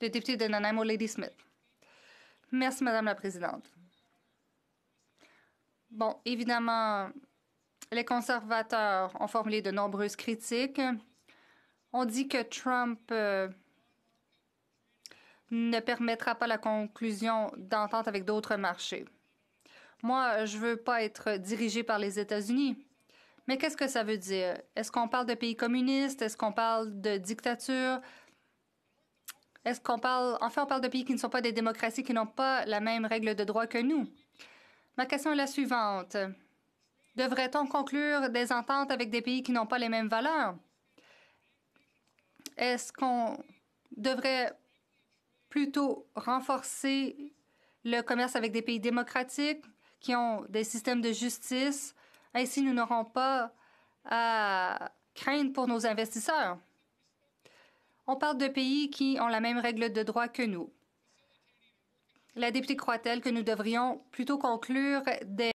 Le député de Nanaimo, Lady Smith. Merci, Madame la Présidente. Bon, évidemment, les conservateurs ont formulé de nombreuses critiques. On dit que Trump euh, ne permettra pas la conclusion d'entente avec d'autres marchés. Moi, je ne veux pas être dirigée par les États-Unis. Mais qu'est-ce que ça veut dire? Est-ce qu'on parle de pays communistes? Est-ce qu'on parle de dictature? Est-ce qu'on parle, enfin, on parle de pays qui ne sont pas des démocraties, qui n'ont pas la même règle de droit que nous? Ma question est la suivante. Devrait-on conclure des ententes avec des pays qui n'ont pas les mêmes valeurs? Est-ce qu'on devrait plutôt renforcer le commerce avec des pays démocratiques qui ont des systèmes de justice? Ainsi, nous n'aurons pas à craindre pour nos investisseurs. On parle de pays qui ont la même règle de droit que nous. La députée croit-elle que nous devrions plutôt conclure des